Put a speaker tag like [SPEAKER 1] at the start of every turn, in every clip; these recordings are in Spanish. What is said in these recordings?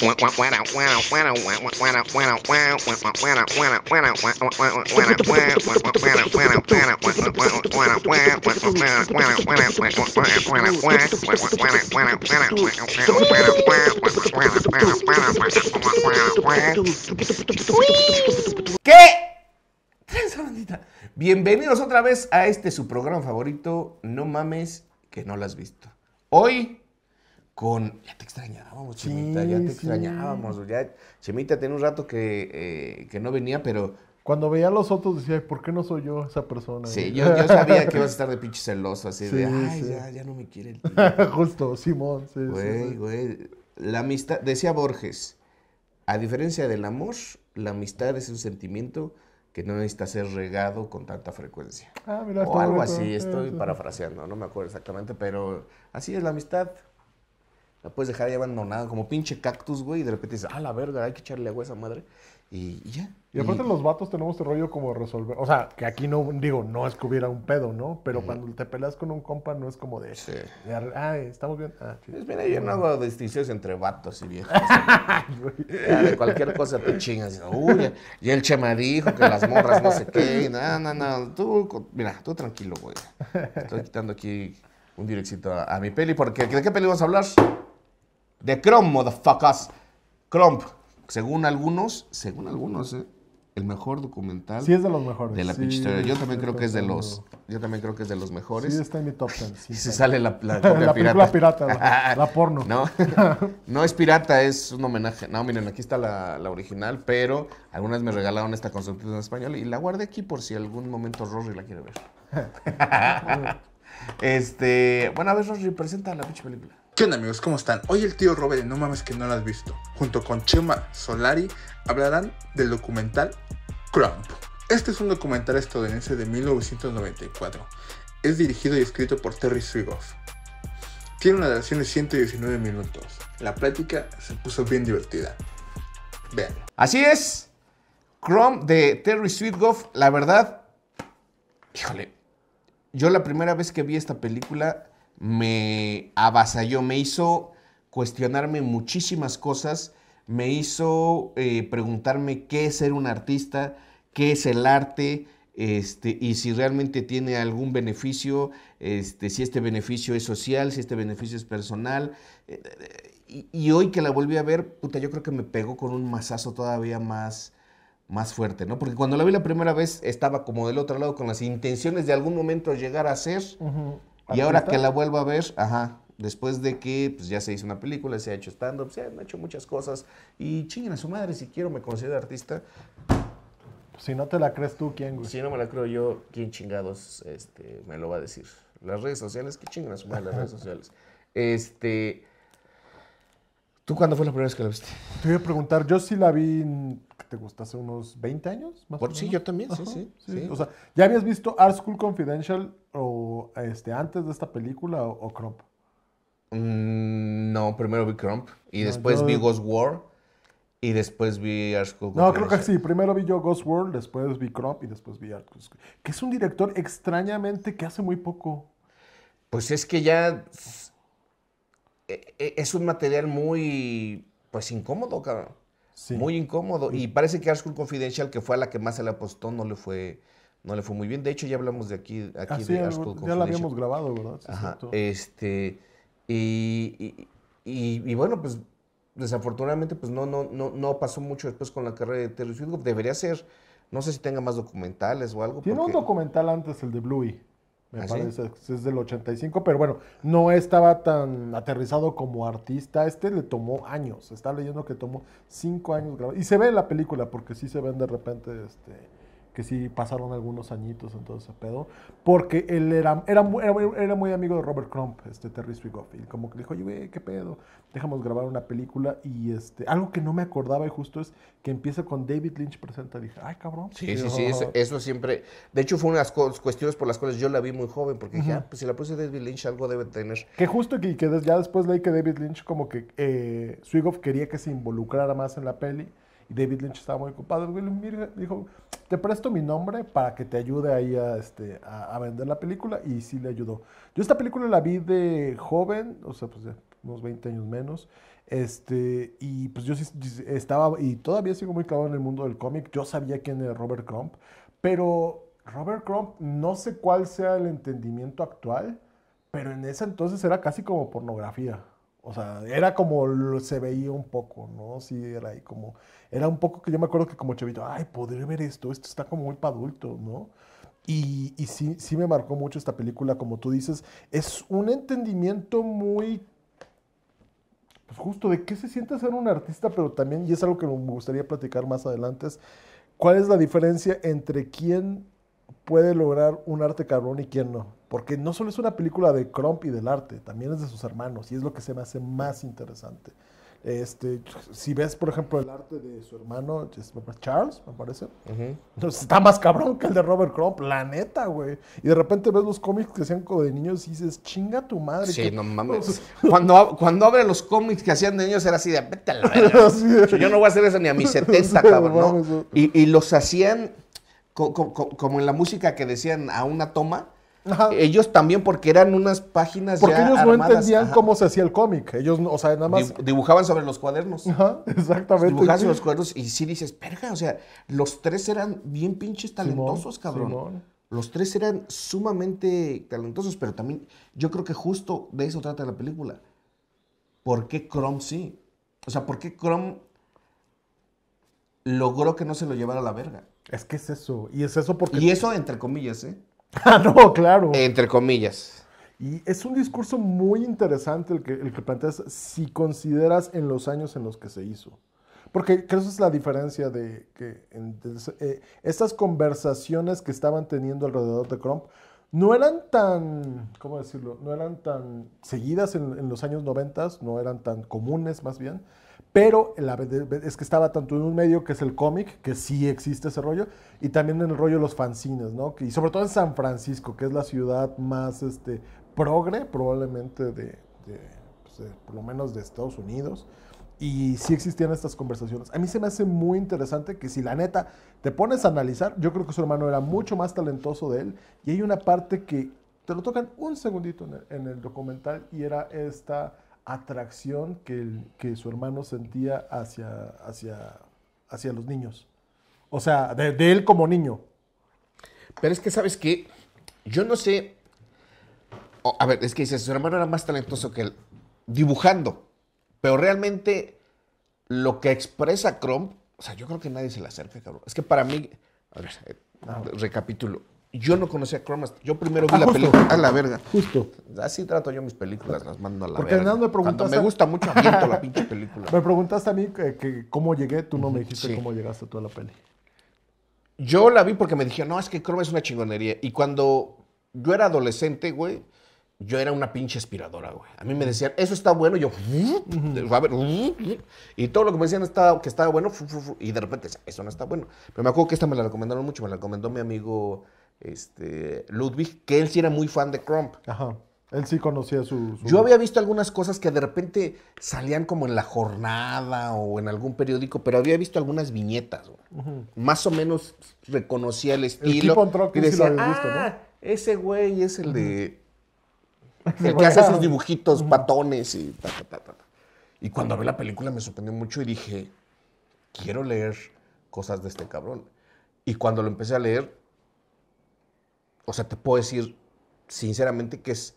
[SPEAKER 1] ¿Qué? Bienvenidos otra vez a este su programa favorito, No mames que no lo has visto. Hoy con, ya te extrañábamos, Chimita, ya te extrañábamos. Ya, Chimita tiene un rato eh, que, no venía, pero
[SPEAKER 2] cuando veía a los otros decía, ¿por qué no soy yo esa persona? Sí, yo, yo sabía que ibas a estar de pinche celoso, así de, ay, ya, ya no me quiere el tío. Justo, Simón, sí. Güey,
[SPEAKER 1] La amistad, decía Borges, a diferencia del amor, la amistad es un sentimiento que no necesita ser regado con tanta frecuencia.
[SPEAKER 2] Ah, o algo así, estoy
[SPEAKER 1] parafraseando, no me acuerdo exactamente, pero así es la amistad, la puedes dejar ahí abandonada, como pinche cactus, güey, y de repente dices, ah, la verga, hay que echarle agua a esa madre. Y, ya. Y aparte los
[SPEAKER 2] vatos tenemos este rollo como resolver. O sea, que aquí no, digo, no es que hubiera un pedo, ¿no? Pero cuando te peleas con un compa no es como de... Sí. ah, estamos bien. Ah,
[SPEAKER 1] pues mira, yo no hago distinciones entre vatos y viejos. cualquier cosa te chingas. Uy, y el Chema dijo que las morras no sé qué. No, no, no. Tú, mira, tú tranquilo, güey. Estoy quitando aquí un directito a, mi peli, porque ¿de qué peli vas a hablar? The Chrome, motherfuckers. Crump, según algunos, según algunos, eh, el mejor documental. Sí es de los mejores. la Yo también creo que es de los. Yo también creo que es de los mejores. Sí está
[SPEAKER 2] en mi top 10. Sí, se sale la, la, la pirata.
[SPEAKER 1] la, porno. No, no es pirata, es un homenaje. No, miren, aquí está la, original, pero algunas me regalaron esta consulta en español y la guardé aquí por si algún momento Rory la quiere ver. este, bueno, a ver Rory, presenta la pinche película. ¿Qué onda amigos? ¿Cómo están? Hoy el tío Robert, no mames que no lo has visto, junto con Chema Solari, hablarán del documental Crump. Este es un documental estadounidense de 1994. Es dirigido y escrito por Terry Sweetgoff Tiene una duración de 119 minutos. La plática se puso bien divertida. Vean. Así es. Crump de Terry Sweetgoff, la verdad, híjole, yo la primera vez que vi esta película me avasalló, me hizo cuestionarme muchísimas cosas, me hizo eh, preguntarme qué es ser un artista, qué es el arte, este, y si realmente tiene algún beneficio, este, si este beneficio es social, si este beneficio es personal. Eh, y, hoy que la volví a ver, puta, yo creo que me pegó con un mazazo todavía más, más fuerte, ¿no? Porque cuando la vi la primera vez estaba como del otro lado con las intenciones de algún momento llegar a ser. Y ahora que la vuelvo a ver, ajá, después de que pues, ya se hizo una película, se ha hecho stand-up, se han hecho muchas cosas. Y chinguen a su madre, si quiero me considero artista. Si no te la crees tú, ¿quién, güey? Si no me la creo yo, ¿quién chingados este, me lo va a decir? Las redes sociales, qué chingan a su madre las redes sociales. Este.
[SPEAKER 2] ¿Tú cuándo fue la primera vez que la viste? Te voy a preguntar, yo sí la vi te gusta? ¿Hace unos 20 años? Sí, yo también, sí, sí, O sea, ¿ya habías visto Art School Confidential o este, antes de esta película o, Crop Crump?
[SPEAKER 1] Mm, no, primero vi Crump y después vi Ghost World y después vi Art School No, creo
[SPEAKER 2] que sí. Primero vi yo Ghost World, después vi Crump y después vi Art School. Que es un director extrañamente que hace muy poco.
[SPEAKER 1] Pues es que ya e, e, es un material muy, pues incómodo, cabrón. Muy incómodo. Y parece que Art School Confidential, que fue a la que más se le apostó, no le fue, no le fue muy bien. De hecho, ya hablamos de aquí, aquí ah, de Confidential. Ya la habíamos grabado, ¿verdad? Este, y, y, bueno, pues desafortunadamente pues no, no, no, no pasó mucho después con la carrera de Terry Debería ser, no sé si tenga más documentales o algo. Tiene un
[SPEAKER 2] documental antes, el de Bluey. Me ¿Ah, parece, que es del 85, pero bueno, no estaba tan aterrizado como artista. Este le tomó años, está leyendo que tomó cinco años grabar. Y se ve en la película, porque sí se ven de repente este, sí pasaron algunos añitos en todo ese pedo, porque él era, era, era, muy amigo de Robert Crump, este Terry Swigoff, y como que dijo, oye, güey, qué pedo, dejamos grabar una película, y este, algo que no me acordaba y justo es que empieza con David Lynch presenta, dije, ay, cabrón. Sí, sí, sí,
[SPEAKER 1] eso, siempre, de hecho fue una de las cuestiones por las cuales yo la vi muy joven, porque dije, ah, pues si la puse David Lynch, algo debe tener.
[SPEAKER 2] Que justo que, que ya después leí que David Lynch como que eh, quería que se involucrara más en la peli, y David Lynch estaba muy ocupado, güey, dijo te presto mi nombre para que te ayude ahí este, a, vender la película y sí le ayudó. Yo esta película la vi de joven, o sea, pues unos 20 años menos, este, y pues yo estaba, y todavía sigo muy clavado en el mundo del cómic, yo sabía quién era Robert Crump, pero Robert Crump, no sé cuál sea el entendimiento actual, pero en ese entonces era casi como pornografía. O sea, era como se veía un poco, ¿no? Sí, era ahí como. Era un poco que yo me acuerdo que como chavito, ay, podré ver esto, esto está como muy para ¿no? Y, sí, sí me marcó mucho esta película, como tú dices. Es un entendimiento muy. Pues, justo de qué se siente ser un artista, pero también, y es algo que me gustaría platicar más adelante, es cuál es la diferencia entre quién puede lograr un arte cabrón y quién no. Porque no solo es una película de Crump y del arte, también es de sus hermanos y es lo que se me hace más interesante. Este, si ves, por ejemplo, el arte de su hermano Charles, me parece, está más cabrón que el de Robert Crump, la neta, güey. Y de repente ves los cómics que hacían
[SPEAKER 1] como de niños y dices, chinga tu madre. Sí, no mames. cuando, cuando abre los cómics que hacían de niños era así de, vete a la Yo no voy a hacer eso ni a mis 70, cabrón. Y, y los hacían como en la música que decían a una toma. Ellos también, porque eran unas páginas Porque ellos no entendían cómo se hacía el cómic. Ellos, o sea, nada más. Dibujaban sobre los cuadernos. Ajá, exactamente. Dibujaban sobre los cuadernos y sí dices, perga, o sea, los tres eran bien pinches talentosos, cabrón. Los tres eran sumamente talentosos, pero también yo creo que justo de eso trata la película. ¿Por qué Chrome sí? O sea, ¿por qué Chrome logró que no se lo llevara a la verga? Es que es eso. Y es eso porque. Y eso entre comillas, ¿eh? ah, no, claro. Entre
[SPEAKER 2] comillas. Y es un discurso muy interesante el que, el que planteas si consideras en los años en los que se hizo. Porque creo que esa es la diferencia de que eh, estas conversaciones que estaban teniendo alrededor de Trump no eran tan, ¿cómo decirlo? No eran tan seguidas en, los años 90, no eran tan comunes más bien, pero la, es que estaba tanto en un medio que es el cómic, que sí existe ese rollo, y también en el rollo de los fanzines, ¿no? Y sobre todo en San Francisco, que es la ciudad más este, progre probablemente pues, de, por lo menos de Estados Unidos. Y sí existían estas conversaciones. A mí se me hace muy interesante que si la neta te pones a analizar, yo creo que su hermano era mucho más talentoso de él. Y hay una parte que te lo tocan un segundito en el documental y era esta atracción que, que su hermano sentía hacia, hacia, hacia los niños. O sea,
[SPEAKER 1] de, él como niño. Pero es que, ¿sabes qué? Yo no sé. a ver, es que dice, su hermano era más talentoso que él dibujando. Pero realmente lo que expresa chrome o sea, yo creo que nadie se le acerca, cabrón. Es que para mí, a ver, eh, ah, recapitulo. Yo no conocía a Yo primero vi ah, la película. A la verga. Justo. Así trato yo mis películas, las mando a la verga. Porque me preguntaste. me gusta mucho, la pinche película. Me
[SPEAKER 2] preguntaste a mí que, cómo llegué, tú no me dijiste cómo
[SPEAKER 1] llegaste tú a la peli. Yo la vi porque me dijeron, no, es que Chrome es una chingonería. Y cuando yo era adolescente, güey, yo era una pinche aspiradora, güey. A mí me decían, eso está bueno, y yo, a y todo lo que me decían estaba, que estaba bueno, y de repente, eso no está bueno. Pero me acuerdo que esta me la recomendaron mucho, me la recomendó mi amigo este, Ludwig, que él sí era muy fan de Crump. Ajá. Él sí conocía su, Yo había visto algunas cosas que de repente salían como en la jornada o en algún periódico, pero había visto algunas viñetas. Más o menos reconocía el estilo. y decía, ah, ese güey es el de... El que hace esos dibujitos, patones y Y cuando vi la película me sorprendió mucho y dije, quiero leer cosas de este cabrón. Y cuando lo empecé a leer, o sea, te puedo decir sinceramente que es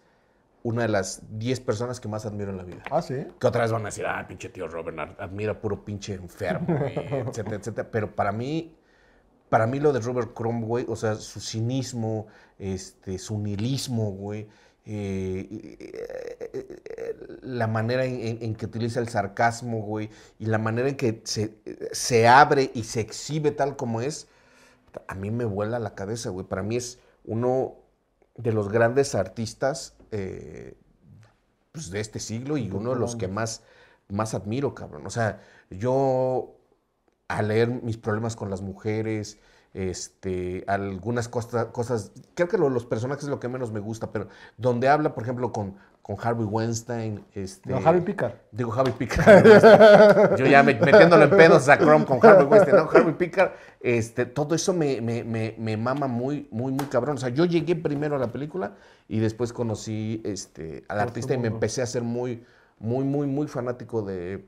[SPEAKER 1] una de las 10 personas que más admiro en la vida. Ah, sí. Que otra vez van a decir, ah, pinche tío Robert, admira puro pinche enfermo, etcétera, etcétera. Pero para mí, para mí lo de Robert güey, o sea, su cinismo, este, su nihilismo, güey, eh, eh, la manera en, que utiliza el sarcasmo, güey, y la manera en que se, se abre y se exhibe tal como es, a mí me vuela la cabeza, güey. Para mí es uno de los grandes artistas eh, pues, de este siglo y uno de los que más, más admiro, cabrón. O sea, yo al leer mis problemas con las mujeres, este, algunas cosas, cosas creo que lo, los personajes es lo que menos me gusta, pero donde habla, por ejemplo, con, con Harvey Weinstein. Este, no, Harvey Pickard. Digo, Harvey Pickard. Este, yo ya metiéndolo en pedos a Chrome con Harvey Weinstein. No, Harvey Pickard, Este, todo eso me, me, me, me, mama muy, muy, muy cabrón. O sea, yo llegué primero a la película y después conocí este, al artista y me empecé a ser muy, muy, muy, muy fanático de,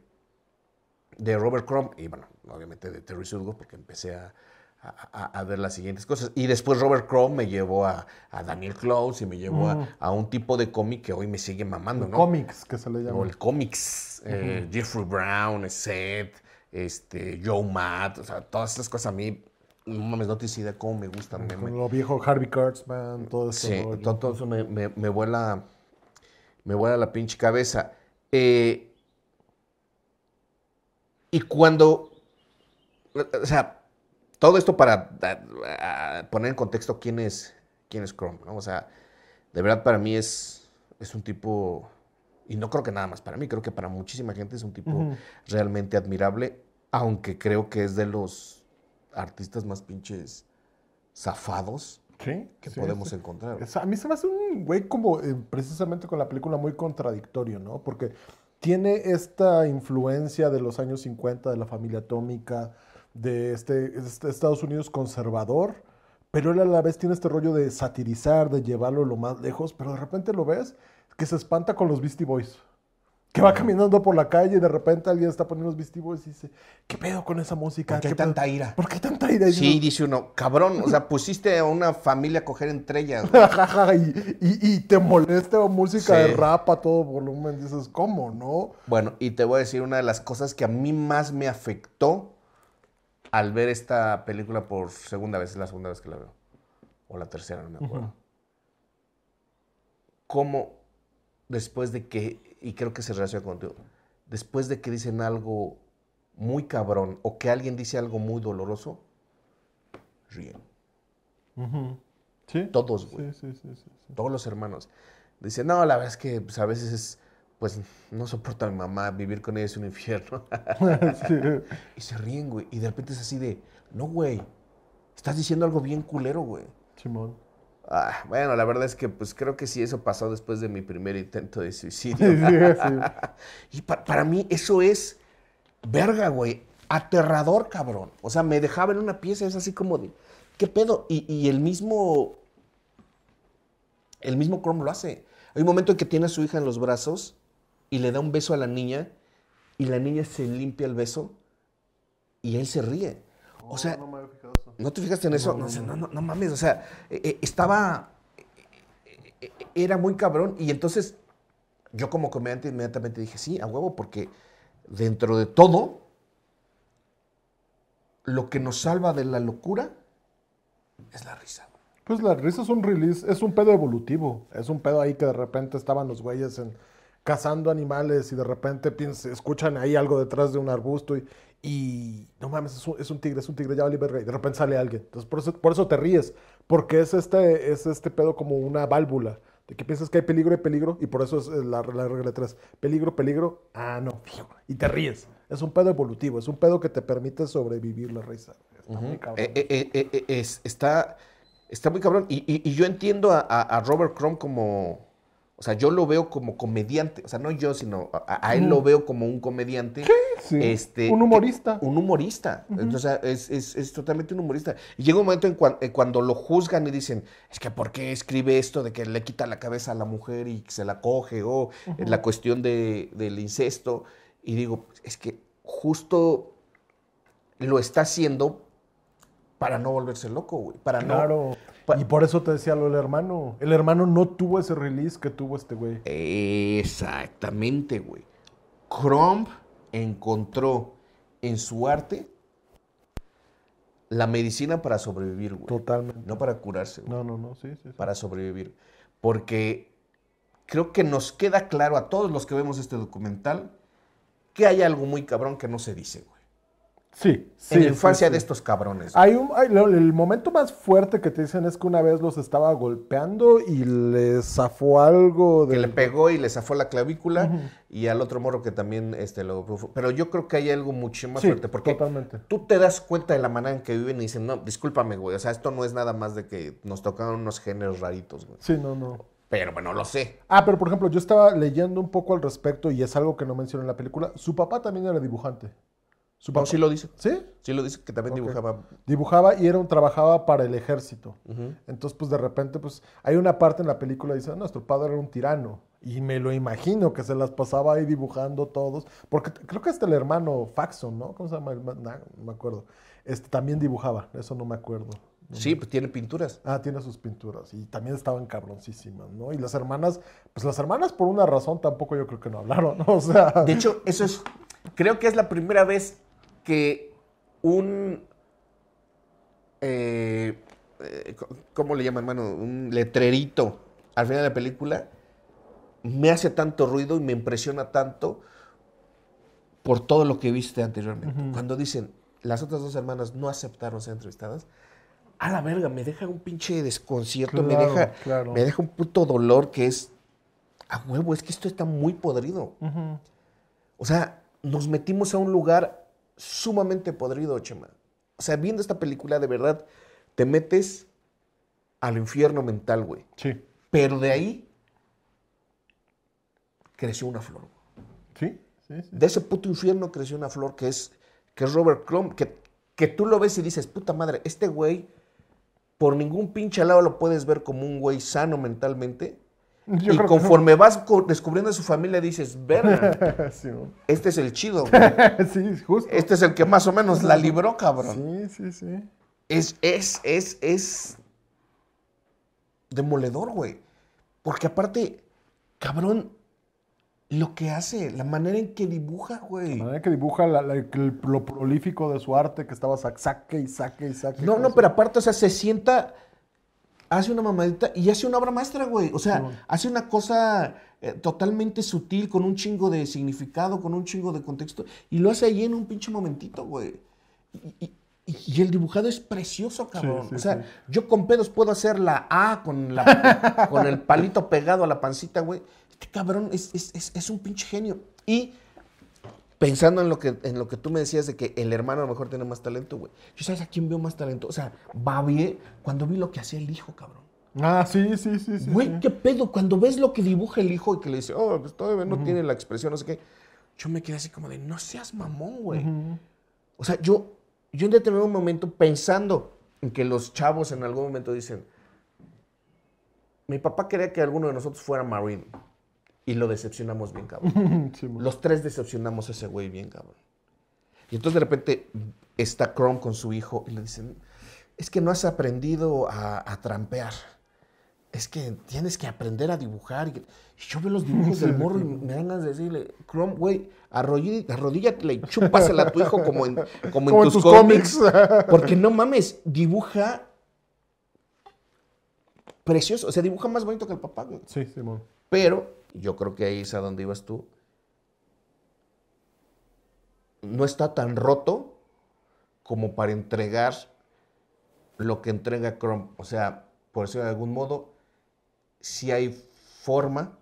[SPEAKER 1] de Robert Crumb y, bueno, obviamente de Terry Sudgo porque empecé a a, ver las siguientes cosas. Y después Robert Crowe me llevó a, Daniel Close y me llevó mm. a, un tipo de cómic que hoy me sigue mamando, el ¿no? Cómics,
[SPEAKER 2] que se le llama. O el
[SPEAKER 1] cómics. Eh, Jeffrey Brown, Seth, este, Joe Matt, o sea, todas estas cosas a mí. No mames, no te cómo me gustan. Me, Lo viejo Harvey Kurtzman, todo eso. todo, eso me, me, vuela. Me vuela la pinche cabeza. Eh, y cuando. O sea, todo esto para ah, ah, poner en contexto quién es, quién es Chrome, O sea, de verdad para mí es, es un tipo, y no creo que nada más para mí, creo que para muchísima gente es un tipo realmente admirable, aunque creo que es de los artistas más pinches zafados que podemos encontrar.
[SPEAKER 2] a mí se me hace un güey como eh, precisamente con la película muy contradictorio, ¿no? Porque tiene esta influencia de los años 50, de la familia atómica, de este, este, Estados Unidos conservador, pero él a la vez tiene este rollo de satirizar, de llevarlo lo más lejos, pero de repente lo ves que se espanta con los Beastie Boys. Que va ah. caminando por la calle y de repente alguien está poniendo los Beastie Boys y dice, ¿qué pedo con esa música? ¿Por qué, tanta ira? ¿Por qué
[SPEAKER 1] tanta ira? Sí, dice uno, cabrón, o sea, pusiste a una familia a coger entre ellas.
[SPEAKER 2] y, te molesta música de rap a todo volumen. Dices, ¿cómo, no?
[SPEAKER 1] Bueno, y te voy a decir una de las cosas que a mí más me afectó al ver esta película por segunda vez, es la segunda vez que la veo, o la tercera, no me acuerdo. ¿Cómo después de que, y creo que se relaciona contigo, después de que dicen algo muy cabrón o que alguien dice algo muy doloroso, ríen. ¿Sí? Todos, güey. Sí, sí, sí, Todos los hermanos. Dicen, no, la verdad es que pues, a veces es pues no soporta a mi mamá, vivir con ella es un infierno. Y se ríen, güey. Y de repente es así de, no, güey, estás diciendo algo bien culero, güey. Simón. Ah, bueno, la verdad es que pues creo que sí eso pasó después de mi primer intento de suicidio. y para mí eso es verga, güey. Aterrador, cabrón. O sea, me dejaba en una pieza, es así como de, ¿qué pedo? Y, y el mismo, el mismo Chrome lo hace. Hay un momento en que tiene a su hija en los brazos y le da un beso a la niña y la niña se limpia el beso y él se ríe. Oh, o sea, no, te fijaste en eso? No, no, no, mames, o sea, eh, eh, estaba, eh, era muy cabrón y entonces yo como comediante inmediatamente dije, sí, a huevo, porque dentro de todo, lo que nos salva de la locura
[SPEAKER 2] es la risa. Pues la risa es un release, es un pedo evolutivo, es un pedo ahí que de repente estaban los güeyes en cazando animales y de repente escuchan ahí algo detrás de un arbusto y, no mames, es un, es un, tigre, es un tigre, ya vale verga, y de repente sale alguien. Entonces, por eso, por eso te ríes, porque es este, es este pedo como una válvula, de que piensas que hay peligro y peligro, y por eso es la, la regla 3, peligro, peligro, ah, no, y te ríes. Es un pedo evolutivo, es un pedo que te permite sobrevivir la risa. Está muy
[SPEAKER 1] cabrón. Eh, eh, eh, está, muy cabrón, y, yo entiendo a, a, a Robert Crumb como o sea, yo lo veo como comediante. O sea, no yo, sino a, él lo veo como un comediante. Sí, sí. Este, un humorista. un humorista. Entonces, es, totalmente un humorista. Y llega un momento en eh, cuando lo juzgan y dicen, es que ¿por qué escribe esto de que le quita la cabeza a la mujer y se la coge? O la cuestión del incesto. Y digo, es que justo lo está haciendo para no volverse loco, güey. Para claro.
[SPEAKER 2] no. y por eso te decía lo del hermano.
[SPEAKER 1] El hermano no tuvo ese
[SPEAKER 2] release que tuvo este güey.
[SPEAKER 1] Exactamente, güey. Crumb encontró en su arte la medicina para sobrevivir, güey. Totalmente. No para curarse, güey. No, no, no, sí, sí. Para sobrevivir. Porque creo que nos queda claro a todos los que vemos este documental que hay algo muy cabrón que no se dice, güey. Sí, sí. En la infancia de estos cabrones. Hay un, el
[SPEAKER 2] momento más fuerte que te dicen es que una vez los estaba golpeando y le zafó algo. Que le
[SPEAKER 1] pegó y le zafó la clavícula. Y al otro morro que también este, lo. Pero yo creo que hay algo mucho más fuerte.
[SPEAKER 2] Porque totalmente.
[SPEAKER 1] tú te das cuenta de la manera en que viven y dicen, no, discúlpame, güey. O sea, esto no es nada más de que nos tocaron unos géneros raritos, güey. Sí, no, no. Pero bueno, lo sé.
[SPEAKER 2] Ah, pero por ejemplo, yo estaba leyendo un poco al respecto y es algo que no mencioné en la película. Su papá también era dibujante
[SPEAKER 1] sí lo dice. ¿Sí? Sí lo dice, que también
[SPEAKER 2] dibujaba. Dibujaba y era un, trabajaba para el ejército. Entonces, pues de repente, pues hay una parte en la película que dice, nuestro padre era un tirano. Y me lo imagino que se las pasaba ahí dibujando todos. Porque creo que este el hermano Faxon, ¿no? ¿Cómo se llama? no me acuerdo. Este, también dibujaba, eso no me acuerdo. sí, pues tiene pinturas. Ah, tiene sus pinturas. Y también estaban cabroncísimas, ¿no? Y las hermanas, pues las hermanas por una razón tampoco yo creo que no hablaron, ¿no? O sea. De
[SPEAKER 1] hecho, eso es. Creo que es la primera vez que un... Eh, eh, ¿Cómo le llaman, hermano? Un letrerito al final de la película me hace tanto ruido y me impresiona tanto por todo lo que viste anteriormente. Cuando dicen, las otras dos hermanas no aceptaron ser entrevistadas, a la verga, me deja un pinche desconcierto, me, deja, me deja un puto dolor que es, a huevo, es que esto está muy podrido. O sea, nos metimos a un lugar sumamente podrido, Chema. O sea, viendo esta película, de verdad, te metes al infierno mental, güey. Sí. Pero de ahí creció una flor. Sí, De ese puto infierno creció una flor que es, que es Robert Crumb, que, que tú lo ves y dices, puta madre, este güey, por ningún pinche lado lo puedes ver como un güey sano mentalmente,
[SPEAKER 2] y conforme
[SPEAKER 1] vas descubriendo su familia, dices, ver este es el chido, sí, justo. Este es el que más o menos la libró, cabrón. Sí, sí, sí. Es, es, es, es demoledor, güey. Porque aparte, cabrón, lo que hace, la manera en que dibuja, güey. La manera
[SPEAKER 2] en que dibuja, lo prolífico de su arte, que estaba saque y saque y saque. No, no, pero
[SPEAKER 1] aparte, o sea, se sienta hace una mamadita y hace una obra maestra, güey. O sea, hace una cosa eh, totalmente sutil, con un chingo de significado, con un chingo de contexto, y lo hace ahí en un pinche momentito, güey. Y, el dibujado es precioso, cabrón. o sea, yo con pedos puedo hacer la A con, la, con el palito pegado a la pancita, güey. Este cabrón es, es un pinche genio. Y Pensando en lo, que, en lo que tú me decías de que el hermano a lo mejor tiene más talento, güey. ¿Yo sabes a quién veo más talento? O sea, babie eh, cuando vi lo que hacía el hijo, cabrón. Ah, sí, sí, sí. sí güey, qué pedo. Cuando ves lo que dibuja el hijo y que le dice, oh, pues todavía no tiene la expresión, no sé qué. Yo me quedé así como de, no seas mamón, güey. O sea, yo, yo en determinado momento pensando en que los chavos en algún momento dicen, mi papá quería que alguno de nosotros fuera marine. Y lo decepcionamos bien, cabrón. Los tres decepcionamos a ese güey bien, cabrón. Y entonces de repente está Chrome con su hijo y le dicen, es que no has aprendido a, trampear. Es que tienes que aprender a dibujar. Y yo veo los dibujos del morro y me dan ganas de decirle, Chrome, güey, arrodíllate y chúpasela a tu hijo como en, como en tus, cómics. Porque no mames, dibuja precioso. O sea, dibuja más bonito que el papá, Sí, Sí, Simón. Pero yo creo que ahí es a donde ibas tú, no está tan roto como para entregar lo que entrega Chrome. O sea, por decirlo de algún modo, si hay forma,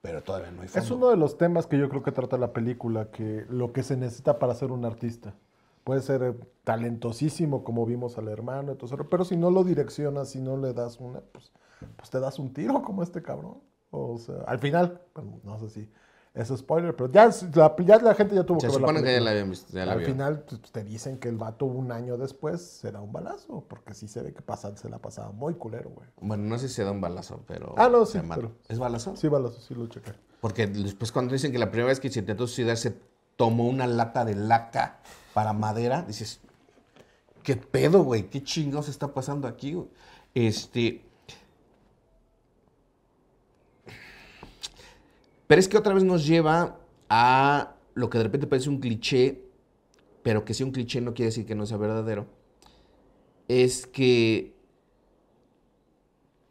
[SPEAKER 1] pero todavía no hay forma. Es
[SPEAKER 2] uno de los temas que yo creo que trata la película, que lo que se necesita para ser un artista. Puede ser talentosísimo, como vimos al hermano, pero si no lo direccionas, si no le das una, pues, pues te das un tiro como este cabrón. O sea, al final, no sé si es spoiler, pero ya la, la gente ya tuvo que Se que ya la habían visto. al final pues, te dicen que el vato un año después se da un balazo, porque sí se ve que se la pasaba muy culero, güey.
[SPEAKER 1] Bueno, no sé si se da un balazo, pero. Ah, no, sí. Pero, ¿Es balazo?
[SPEAKER 2] Sí, balazo, sí lo chequé.
[SPEAKER 1] Porque después cuando dicen que la primera vez que se intentó suicidar se tomó una lata de laca para madera, dices, ¿qué pedo, güey? ¿Qué chingados está pasando aquí, güey? Este, Pero es que otra vez nos lleva a lo que de repente parece un cliché, pero que si un cliché no quiere decir que no sea verdadero, es que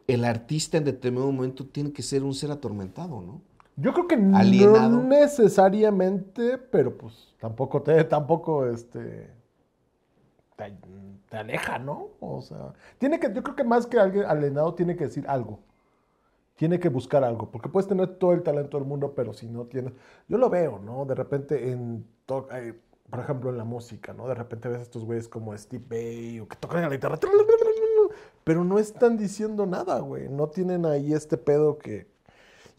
[SPEAKER 1] el artista en determinado momento tiene que ser un ser atormentado, ¿no?
[SPEAKER 2] Yo creo que no necesariamente, pero pues tampoco te, tampoco este
[SPEAKER 1] aleja, ¿no?
[SPEAKER 2] O sea, tiene que, yo creo que más que alguien alienado tiene que decir algo tiene que buscar algo, porque puedes tener todo el talento del mundo, pero si no tienes, yo lo veo, ¿no? De repente en eh, por ejemplo en la música, ¿no? De repente ves a estos güeyes como Steve Bay o que tocan la guitarra, pero no están diciendo nada, güey, no tienen ahí este pedo que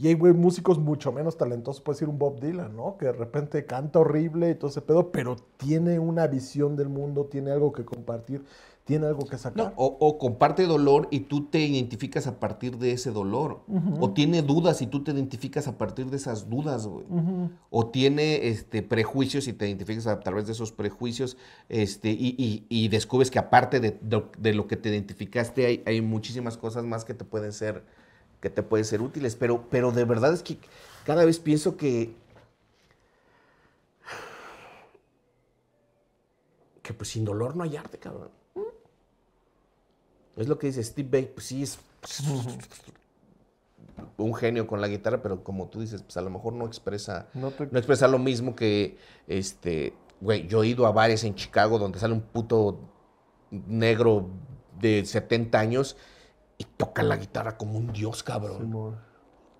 [SPEAKER 2] y hay músicos mucho menos talentosos, puede ser un Bob Dylan, ¿no? Que de repente canta horrible y todo ese pedo, pero tiene una visión del mundo, tiene algo que compartir, tiene algo
[SPEAKER 1] que sacar. o, comparte dolor y tú te identificas a partir de ese dolor. O tiene dudas y tú te identificas a partir de esas dudas, güey. O tiene este, prejuicios y te identificas a través de esos prejuicios este, y, descubres que aparte de, lo que te identificaste hay, hay muchísimas cosas más que te pueden ser que te pueden ser útiles. Pero, pero de verdad es que cada vez pienso que. Que pues sin dolor no hay arte, cabrón. Es lo que dice Steve Bay, pues sí es un genio con la guitarra, pero como tú dices, pues a lo mejor no expresa, no, no expresa lo mismo que este, güey, yo he ido a bares en Chicago donde sale un puto negro de 70 años y toca la guitarra como un dios, cabrón.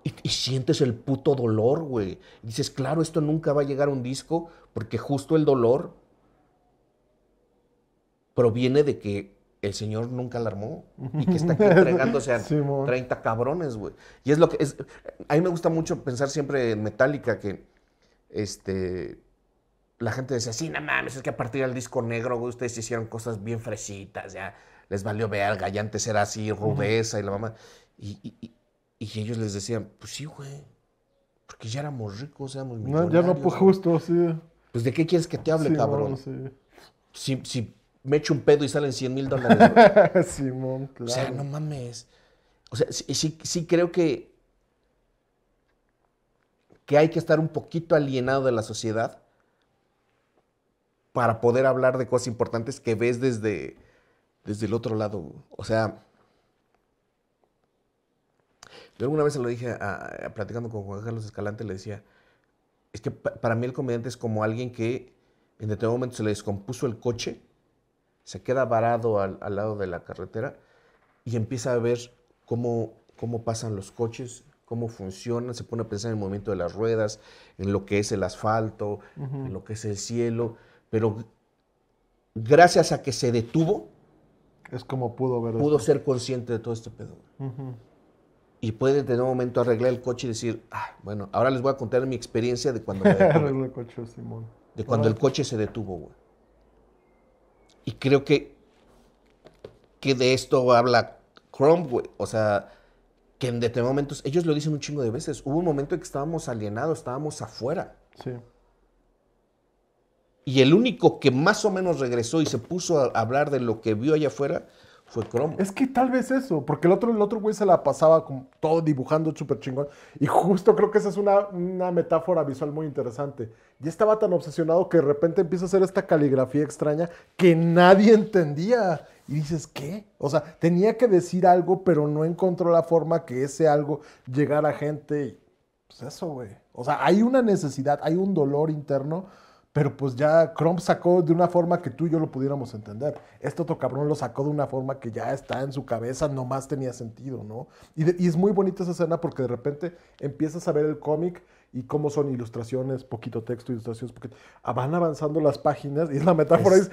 [SPEAKER 1] y, sientes el puto dolor, güey. Y dices, claro, esto nunca va a llegar a un disco porque justo el dolor proviene de que el señor nunca alarmó. armó y que está aquí entregándose a 30 cabrones, güey. Y es lo que es... A mí me gusta mucho pensar siempre en Metallica que, este la gente decía, sí, no mames, es que a partir del disco negro, güey, ustedes hicieron cosas bien fresitas, ya les valió verga, y antes era así, rudeza, y la mamá. Y, ellos les decían, pues sí, güey, porque ya éramos ricos, éramos millonarios. No, ya no, pues justo, sí. Pues de qué quieres que te hable, cabrón. Si, si me echo un pedo y salen 100 mil dólares. Simón, claro. O sea, no mames. O sea, sí, sí, creo que, que hay que estar un poquito alienado de la sociedad para poder hablar de cosas importantes que ves desde, desde el otro lado. O sea, yo alguna vez se lo dije, platicando con Juan Carlos Escalante, le decía, es que para mí el comediante es como alguien que en determinado momento se le descompuso el coche, se queda varado al, lado de la carretera y empieza a ver cómo, cómo pasan los coches, cómo funcionan, se pone a pensar en el movimiento de las ruedas, en lo que es el asfalto, en lo que es el cielo, pero gracias a que se detuvo, es como pudo ver. Pudo ser consciente de todo este pedo. Y puede tener un momento arreglar el coche y decir, ah, bueno, ahora les voy a contar mi experiencia de cuando el
[SPEAKER 2] coche, Simón.
[SPEAKER 1] De cuando el coche se detuvo, güey. Y creo que, que de esto habla Chrome, güey. O sea, que en determinados momentos, ellos lo dicen un chingo de veces. Hubo un momento en que estábamos alienados, estábamos afuera. Sí. Y el único que más o menos regresó y se puso a hablar de lo que vio allá afuera fue Chrome Es que tal vez eso, porque el otro, el otro güey se la pasaba como todo dibujando súper
[SPEAKER 2] chingón. Y justo creo que esa es una, una metáfora visual muy interesante. Y estaba tan obsesionado que de repente empieza a hacer esta caligrafía extraña que nadie entendía. Y dices, ¿qué? O sea, tenía que decir algo, pero no encontró la forma que ese algo llegara a gente. pues eso, güey. O sea, hay una necesidad, hay un dolor interno pero pues ya Chrome sacó de una forma que tú y yo lo pudiéramos entender. Este otro cabrón lo sacó de una forma que ya está en su cabeza, nomás tenía sentido, ¿no? y es muy bonita esa escena porque de repente empiezas a ver el cómic y cómo son ilustraciones, poquito texto, ilustraciones, porque Van avanzando las páginas y la metáfora es,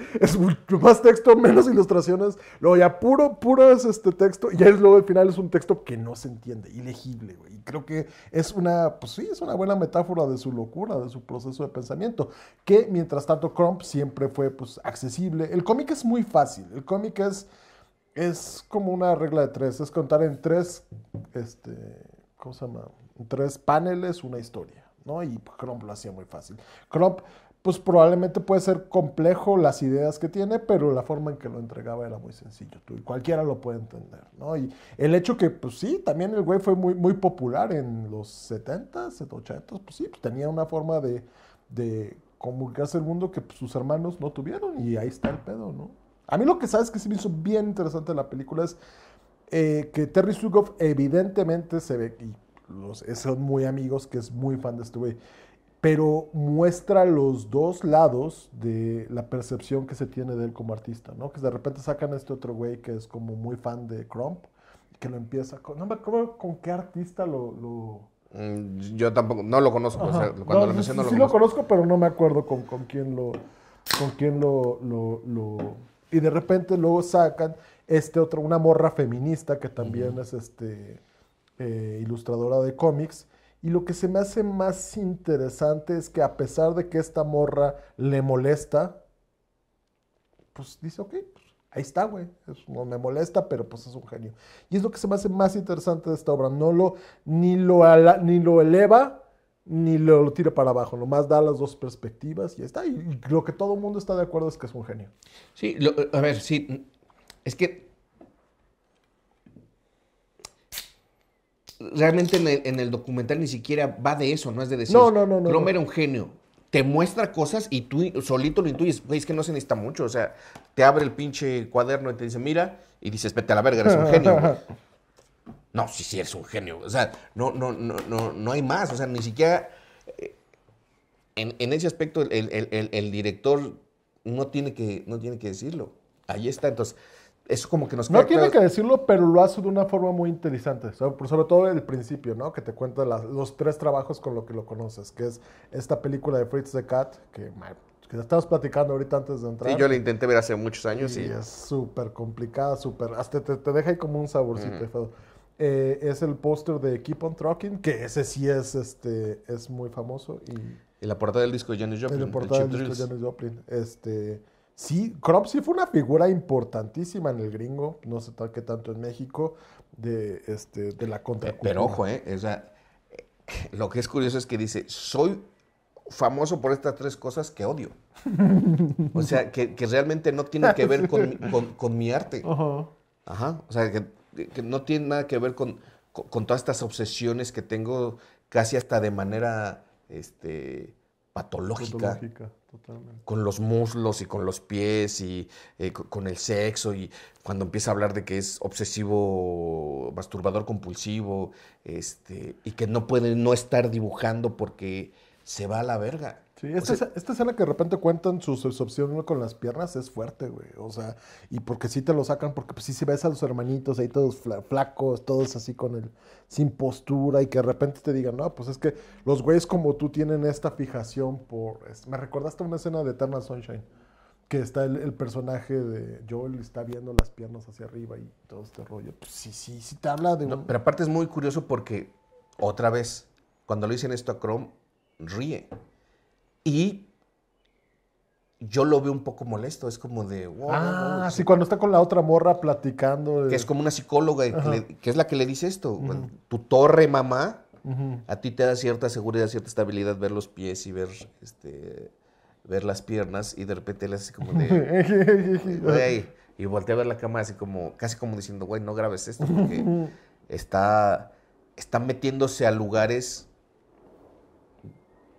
[SPEAKER 2] más texto, menos ilustraciones, luego ya puro, puro es este texto y es, luego al final es un texto que no se entiende, ilegible, Y creo que es una, pues sí, es una buena metáfora de su locura, de su proceso de pensamiento, que mientras tanto Crump siempre fue pues accesible. El cómic es muy fácil, el cómic es, es como una regla de tres, es contar en tres, este, ¿cómo se llama? tres paneles, una historia, ¿no? Y Crump lo hacía muy fácil. Crump, pues probablemente puede ser complejo las ideas que tiene, pero la forma en que lo entregaba era muy sencillo. Tú, cualquiera lo puede entender, ¿no? Y el hecho que, pues sí, también el güey fue muy, muy popular en los 70s, 80s, pues sí, pues, tenía una forma de, de comunicarse al mundo que pues, sus hermanos no tuvieron y ahí está el pedo, ¿no? A mí lo que sabes que sí me hizo bien interesante la película es eh, que Terry Sugoff evidentemente se ve, y eh, son muy amigos, que es muy fan de este güey. Pero muestra los dos lados de la percepción que se tiene de él como artista, ¿no? Que de repente sacan este otro güey que es como muy fan de Crump, que lo empieza con. No me acuerdo con qué artista lo.
[SPEAKER 1] Mm, yo tampoco, no lo conozco. cuando lo menciono, sí, lo sí conozco. lo
[SPEAKER 2] conozco, pero no me acuerdo con, con quién lo. Con quién lo, lo, Y de repente luego sacan este otro, una morra feminista que también es este eh, ilustradora de cómics. Y lo que se me hace más interesante es que a pesar de que esta morra le molesta, pues dice, ok, pues, ahí está, güey. No me molesta, pero pues es un genio. Y es lo que se me hace más interesante de esta obra. No lo, ni, lo, ni lo eleva, ni lo, tira para abajo. Nomás da las dos perspectivas y ya está.
[SPEAKER 1] Y, lo que todo el mundo está de acuerdo es que es un genio. Sí, a ver, sí. Es que realmente en el, documental ni siquiera va de eso, no es de decir, no, no, no, no, era un genio. Te muestra cosas y tú solito lo intuyes. es que no se necesita mucho. O sea, te abre el pinche cuaderno y te dice, mira, y dices, vete a la verga, eres un genio. No, sí, sí, eres un genio. O sea, no, no, no, no, no hay más. O sea, ni siquiera. Eh, en, ese aspecto, el, director no tiene, que, no tiene que decirlo. Ahí está. Entonces, eso como que nos No tiene que
[SPEAKER 2] decirlo, pero lo hace de una forma muy interesante. Sobre, sobre todo el principio, ¿no? Que te cuenta los tres trabajos con lo que lo conoces, que es esta película de Fritz the Cat, que, estamos platicando ahorita antes de entrar. Sí, yo la
[SPEAKER 1] intenté ver hace muchos años y... es
[SPEAKER 2] súper complicada, súper... Hasta te, deja ahí como un saborcito. Eh, es el póster de Keep on Trucking, que ese sí es, este, es muy famoso.
[SPEAKER 1] Y, la portada del disco de Janis Joplin. Y portada del disco de
[SPEAKER 2] Janis Joplin. Este... Sí, Crop sí fue una figura importantísima en el gringo, no sé qué tanto en México, de, este, de la contracultura. Pero ojo,
[SPEAKER 1] eh, ¿eh? lo que es curioso es que dice, soy famoso por estas tres cosas que odio. o sea, que, realmente no tiene que ver con, mi arte. Ajá. O sea, que, no tiene nada que ver con, todas estas obsesiones que tengo casi hasta de manera este, patológica. Con los muslos y con los pies y eh, con el sexo y cuando empieza a hablar de que es obsesivo, masturbador compulsivo, este, y que no puede no estar dibujando porque se va a la verga. Sí, esta, escena que de repente cuentan su, obsesión
[SPEAKER 2] con las piernas es fuerte, güey. O sea, y porque sí te lo sacan, porque pues, sí se ves a los hermanitos ahí todos flacos, todos así con el. sin postura, y que de repente te digan, no, pues es que los güeyes como tú tienen esta fijación por. me recordaste una escena de Eternal Sunshine, que está el, personaje de Joel está viendo las piernas hacia arriba y todo este rollo. Pues sí, sí, sí
[SPEAKER 1] te habla de. pero aparte es muy curioso porque, otra vez, cuando le dicen esto a Chrome, ríe. Y yo lo veo un poco molesto, es como de... ah,
[SPEAKER 2] cuando está con la otra morra platicando. Que es como una psicóloga,
[SPEAKER 1] que, es la que le dice esto. Tu torre, mamá, a ti te da cierta seguridad, cierta estabilidad ver los pies y ver, este, ver las piernas y de repente le hace como de... y voltea a ver la cámara así como, casi como diciendo, güey, no grabes esto porque está, está metiéndose a lugares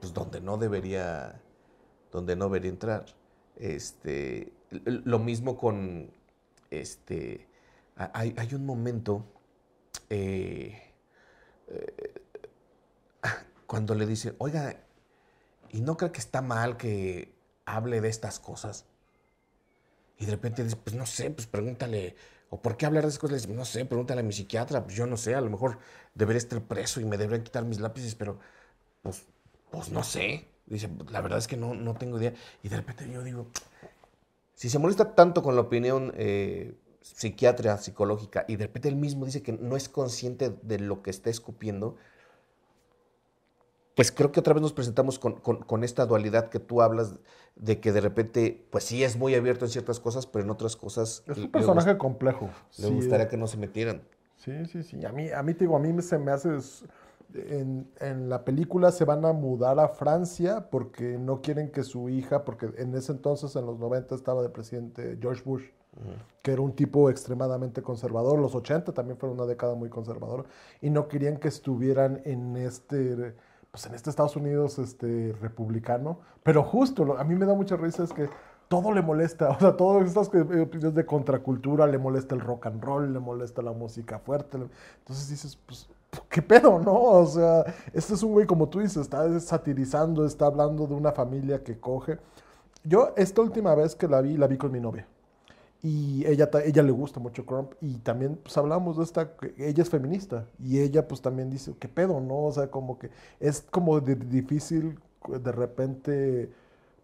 [SPEAKER 1] pues, donde no debería, donde no debería entrar. Este, lo mismo con, este, hay, un momento, eh, eh, cuando le dicen, oiga, ¿y no creo que está mal que hable de estas cosas? Y de repente dice, pues no sé, pues pregúntale, o por qué hablar de esas cosas, le dice, no sé, pregúntale a mi psiquiatra, pues yo no sé, a lo mejor debería estar preso y me deberían quitar mis lápices, pero pues pues no sé. Dice, pues, la verdad es que no, tengo idea. Y de repente yo digo, si se molesta tanto con la opinión eh, psiquiatra, psicológica, y de repente él mismo dice que no es consciente de lo que está escupiendo, pues creo que otra vez nos presentamos con, esta dualidad que tú hablas de que de repente, pues sí es muy abierto en ciertas cosas, pero en otras cosas... Es un personaje complejo. Le gustaría eh. que no se metieran.
[SPEAKER 2] Sí, sí, sí. A mí, a mí te digo, a mí se me hace en, en, la película se van a mudar a Francia porque no quieren que su hija, porque en ese entonces, en los 90, estaba de presidente George Bush, que era un tipo extremadamente conservador. Los 80 también fueron una década muy conservadora. Y no querían que estuvieran en este, pues en este Estados Unidos este, republicano. Pero justo, a mí me da mucha risa es que todo le molesta, o sea, todas estas eh, opiniones de contracultura, le molesta el rock and roll, le molesta la música fuerte. Entonces dices, pues ¿qué pedo, no? O sea, este es un güey, como tú dices, está satirizando, está hablando de una familia que coge. Yo esta última vez que la vi, la vi con mi novia. Y ella, ella le gusta mucho Crump. Y también, pues hablamos de esta, ella es feminista. Y ella pues también dice, ¿qué pedo, no? O sea, como que es como difícil de repente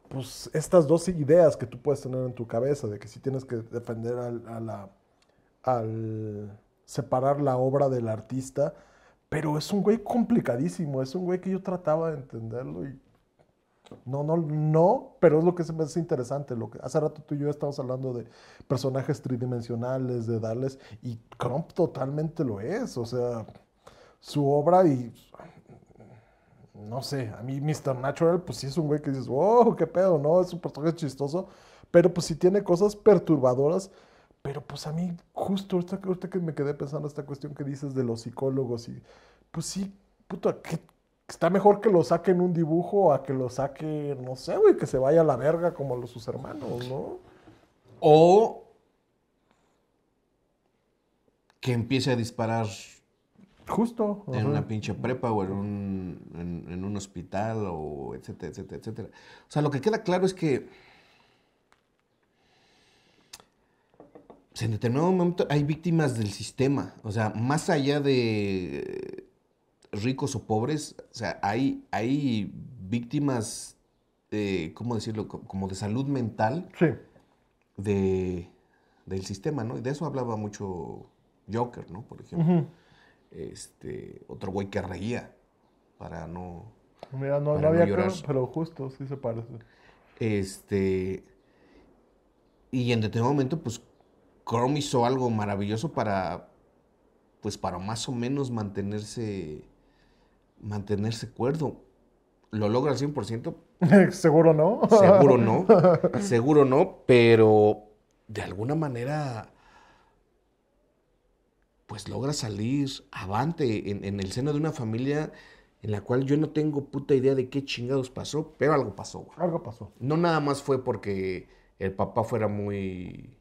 [SPEAKER 2] pues estas dos ideas que tú puedes tener en tu cabeza de que si tienes que defender al separar la obra del artista pero es un güey complicadísimo, es un güey que yo trataba de entenderlo y no, no, no, pero es lo que se me hace interesante. Lo que, hace rato tú y yo estábamos hablando de personajes tridimensionales, de darles, y Crump totalmente lo es. O sea, su obra y. No sé, a mí Mr. Natural, pues sí es un güey que dices, wow, qué pedo, ¿no? Es un personaje chistoso, pero pues sí tiene cosas perturbadoras pero pues a mí, justo ahorita, que me quedé pensando esta cuestión que dices de los psicólogos, y pues sí, puto, está mejor que lo saquen un dibujo a que lo saque, no sé, güey, que se vaya a la verga como los sus hermanos, ¿no?
[SPEAKER 1] O que empiece a disparar.
[SPEAKER 2] Justo. En una
[SPEAKER 1] pinche prepa o en un hospital o etcétera, etcétera, etcétera. O sea, lo que queda claro es que en determinado momento hay víctimas del sistema. O sea, más allá de ricos o pobres, o sea, hay, hay víctimas, eh, ¿cómo decirlo? Como de salud mental. Sí. De, del sistema, ¿no? Y de eso hablaba mucho Joker, ¿no? Por ejemplo. Este, otro güey que reía para no. Mira, no, había
[SPEAKER 2] pero justo, sí se parece.
[SPEAKER 1] Este. Y en determinado momento, pues Chrome hizo algo maravilloso para, pues para más o menos mantenerse, mantenerse cuerdo. ¿Lo logra al 100%?
[SPEAKER 2] Seguro no. Seguro no.
[SPEAKER 1] Seguro no, pero de alguna manera, pues logra salir avante en, en el seno de una familia en la cual yo no tengo puta idea de qué chingados pasó, pero algo pasó. Güey. Algo pasó. No nada más fue porque el papá fuera muy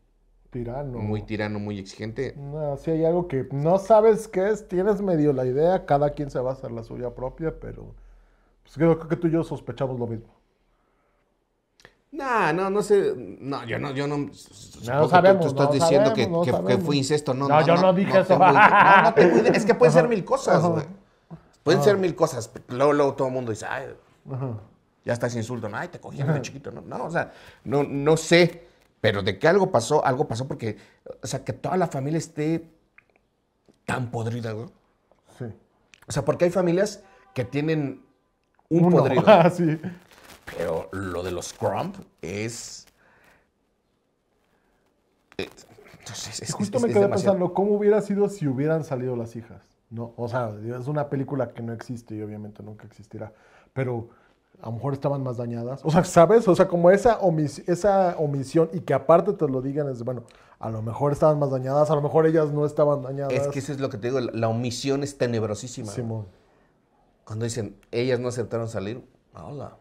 [SPEAKER 1] Tirano. Muy tirano, muy exigente.
[SPEAKER 2] No, si hay algo que no sabes qué es, tienes medio la idea, cada quien se va a hacer la suya propia, pero pues creo, que tú y yo sospechamos lo mismo.
[SPEAKER 1] No, no, no sé. No, yo no, yo no. no sabemos, tú, estás diciendo que, que, que, fue incesto. No, no, yo no, dije eso. te tengo, es que pueden ser mil cosas, güey. Pueden ser mil cosas. Luego, luego todo el mundo dice, ay, ya estás insulto Ay, te cogieron de chiquito. No, no, o sea, no, no sé. Pero de que algo pasó, algo pasó porque, o sea, que toda la familia esté tan podrida, ¿no? Sí. O sea, porque hay familias que tienen un podrido. Ah, sí. Pero lo de los crump es... es, Justo me quedé pensando,
[SPEAKER 2] ¿cómo hubiera sido si hubieran salido las hijas? No, o sea, es una película que no existe y obviamente nunca existirá. Pero a lo mejor estaban más dañadas. O sea, ¿sabes? O sea, como esa, esa omisión y que aparte te lo digan es, bueno, a lo mejor estaban más dañadas, a lo mejor ellas no estaban dañadas. Es que
[SPEAKER 1] eso es lo que te digo, la omisión es tenebrosísima. Cuando dicen, ellas no aceptaron salir, hola,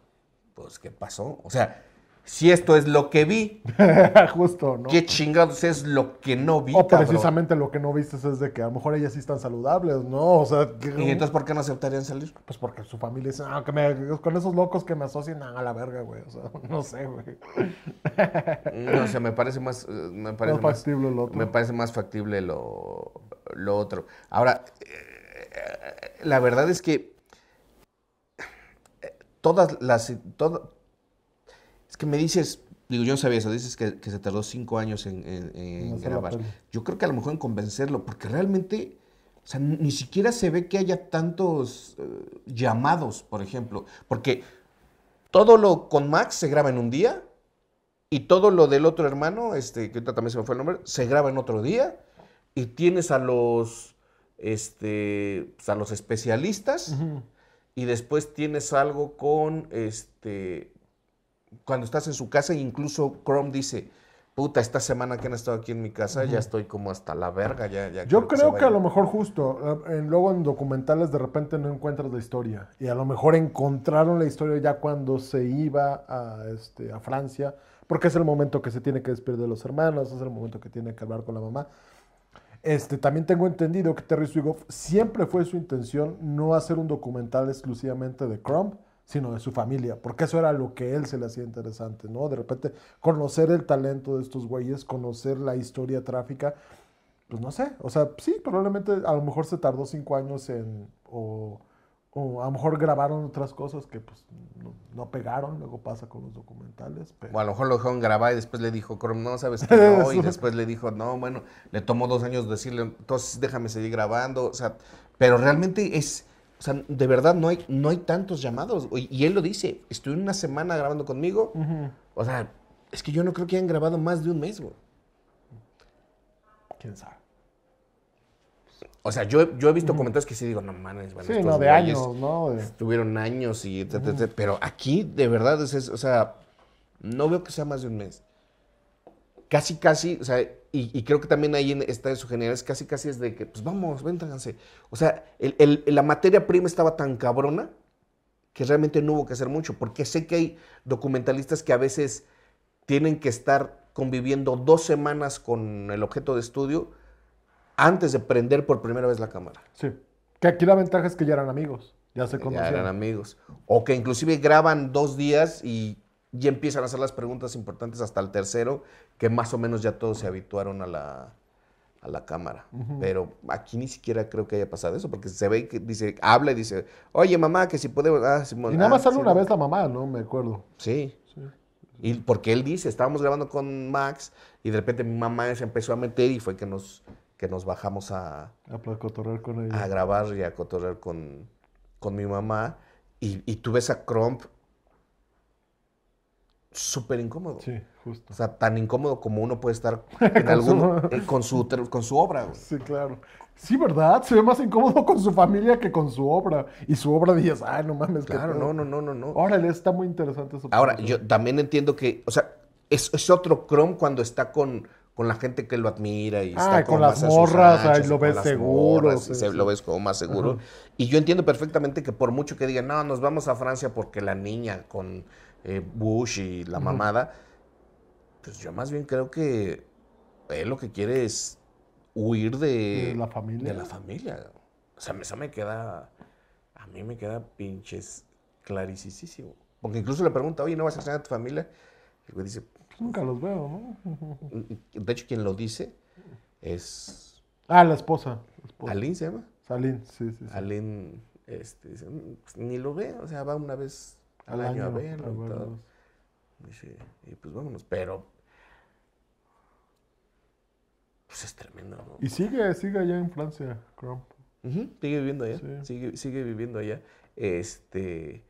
[SPEAKER 1] pues ¿qué pasó? O sea, si esto es lo que vi. Justo, ¿no? ¿Qué chingados es lo que no vi? O precisamente
[SPEAKER 2] lo que no viste es de que a lo mejor ellas sí están saludables, ¿no? O sea. ¿Y entonces por qué no aceptarían salir? Pues porque su familia dice, ah, que me... con esos locos que me asocian a ah, la verga, güey. O sea, no sé,
[SPEAKER 1] güey. o sea, me parece más. Eh, me parece más factible lo otro. Me parece más factible lo, otro. Ahora, eh, la verdad es que. Eh, todas las que me dices, digo, yo no sabía eso, dices que, se tardó cinco años en, grabar. Yo creo que a lo mejor en convencerlo, porque realmente, o sea, ni siquiera se ve que haya tantos eh, llamados, por ejemplo, porque todo lo con Max se graba en un día y todo lo del otro hermano, este, que ahorita también se me fue el nombre, se graba en otro día y tienes a los, este, pues, a los especialistas. Y después tienes algo con este cuando estás en su casa, incluso Chrome dice, puta, esta semana que han estado aquí en mi casa, ya estoy como hasta la verga. Ya, ya Yo creo, que, a lo mejor
[SPEAKER 2] justo, eh, en, luego en documentales de repente no encuentras la historia. Y a lo mejor encontraron la historia ya cuando se iba a, este, a Francia, porque es el momento que se tiene que despedir de los hermanos, es el momento que tiene que hablar con la mamá. Este, también tengo entendido que Terry Swigoff siempre fue su intención no hacer un documental exclusivamente de Chrome sino de su familia, porque eso era lo que él se le hacía interesante, ¿no? De repente conocer el talento de estos güeyes, conocer la historia tráfica, pues no sé, o sea, sí, probablemente a lo mejor se tardó cinco años en, o, a lo mejor grabaron otras cosas que pues no, pegaron, luego pasa con los documentales.
[SPEAKER 1] Pero... O a lo mejor lo dejaron grabar y después le dijo, no, sabes qué? y después le dijo, no, bueno, le tomó dos años decirle, entonces déjame seguir grabando, o sea, pero realmente es o sea, de verdad no hay, no hay tantos llamados. Y él lo dice, estuve una semana grabando conmigo. O sea, es que yo no creo que hayan grabado más de un mes, güey. ¿Quién sabe? O sea, yo, he visto comentarios que sí digo, no mames, bueno, Sí, no, de años, ¿no? años y... Pero aquí, de verdad, es, es, o sea, no veo que sea más de un mes casi, casi, o sea, y, creo que también ahí está en su general es casi, casi es de que, pues vamos, véntanse. O sea, la materia prima estaba tan cabrona que realmente no hubo que hacer mucho, porque sé que hay documentalistas que a veces tienen que estar conviviendo dos semanas con el objeto de estudio antes de prender por primera vez la cámara.
[SPEAKER 2] Sí, que aquí la ventaja es que ya eran amigos,
[SPEAKER 1] ya se conocían. Ya eran amigos, o que inclusive graban dos días y y empiezan a hacer las preguntas importantes hasta el tercero, que más o menos ya todos se habituaron a la, cámara. Pero aquí ni siquiera creo que haya pasado eso, porque se ve que dice, habla y dice, oye mamá, que si puede... Ah, y nada más ah, sale una vez
[SPEAKER 2] la mamá, ¿no? Me acuerdo.
[SPEAKER 1] Sí. Y porque él dice, estábamos grabando con Max y de repente mi mamá se empezó a meter y fue que nos, que nos bajamos a,
[SPEAKER 2] a con
[SPEAKER 1] ella. A grabar y a cotorrear con, con mi mamá. Y, y tú ves a Crump súper incómodo. Sí, justo. O sea, tan incómodo como uno puede estar con, algún, su... Eh, con, su... con,
[SPEAKER 2] su, obra. Sí, claro. Sí, ¿verdad? Se ve más incómodo con su familia que con su obra. Y su obra dices, ay, no mames. Claro, no, no, no, no, no. Órale, está muy interesante eso. Ahora,
[SPEAKER 1] yo también entiendo que, o sea, es, otro Chrome cuando está con, con la gente que lo admira y ah, está con, las morras, ahí lo ves seguro. Lo ves como más seguro. Y yo entiendo perfectamente que por mucho que digan, no, nos vamos a Francia porque la niña con eh, Bush y la mamada, pues yo más bien creo que él lo que quiere es huir de, la familia. De la familia. O sea, eso me queda, a mí me queda pinches clarísimo. Porque incluso le pregunta, oye, ¿no vas a enseñar a tu familia? Y dice, pues nunca los veo, ¿no? Mm, mm, de hecho, quien lo dice es...
[SPEAKER 2] Ah, la esposa.
[SPEAKER 1] se llama? Alín, sí, sí. Alín, este, mm, pues ni lo ve, o sea, va una vez al, año, a verlo. y, y pues vámonos, pero pues es tremendo. ¿no? Y
[SPEAKER 2] sigue, sigue allá en Francia, Crump.
[SPEAKER 1] Sigue viviendo allá. Sigue, sigue, viviendo allá. Este.